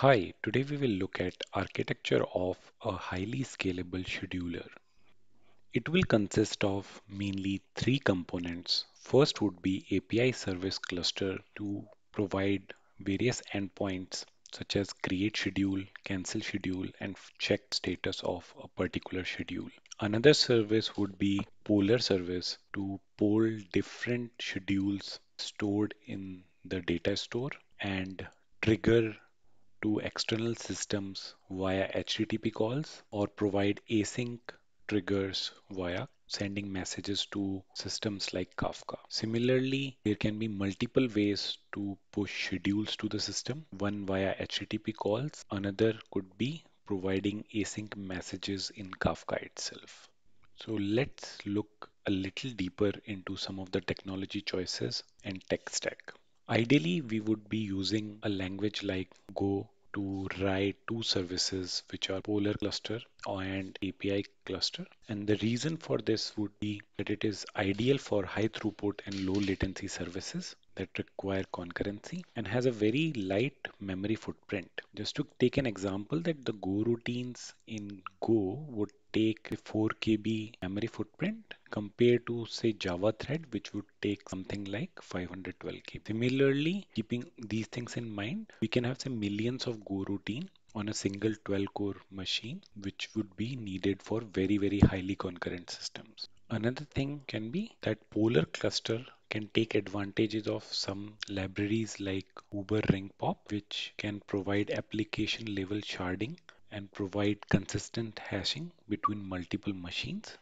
Hi, today we will look at architecture of a highly scalable scheduler. It will consist of mainly three components. First would be API service cluster to provide various endpoints such as create schedule, cancel schedule and check status of a particular schedule. Another service would be polar service to poll different schedules stored in the data store and trigger to external systems via HTTP calls or provide async triggers via sending messages to systems like Kafka. Similarly, there can be multiple ways to push schedules to the system, one via HTTP calls, another could be providing async messages in Kafka itself. So let's look a little deeper into some of the technology choices and tech stack. Ideally, we would be using a language like Go to write two services which are polar cluster and api cluster and the reason for this would be that it is ideal for high throughput and low latency services that require concurrency and has a very light memory footprint. Just to take an example that the Go routines in Go would take a 4 KB memory footprint compared to say Java thread which would take something like 512 KB. Similarly, keeping these things in mind, we can have say millions of Go routine on a single 12 core machine which would be needed for very very highly concurrent systems. Another thing can be that polar cluster can take advantages of some libraries like Uber Ring Pop, which can provide application level sharding and provide consistent hashing between multiple machines.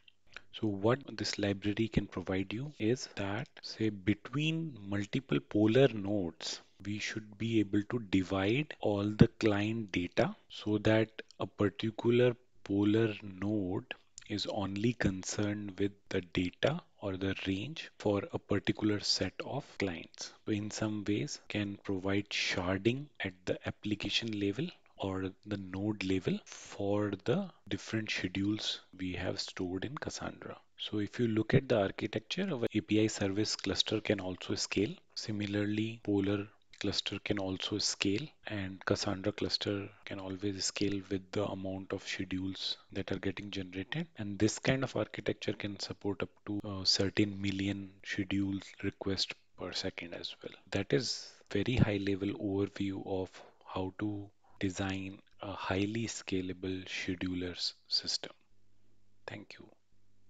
So what this library can provide you is that say between multiple polar nodes, we should be able to divide all the client data so that a particular polar node is only concerned with the data or the range for a particular set of clients. So in some ways can provide sharding at the application level or the node level for the different schedules we have stored in Cassandra. So if you look at the architecture of API service cluster can also scale. Similarly, Polar cluster can also scale and Cassandra cluster can always scale with the amount of schedules that are getting generated. And this kind of architecture can support up to uh, certain million schedules requests per second as well. That is very high level overview of how to design a highly scalable schedulers system. Thank you.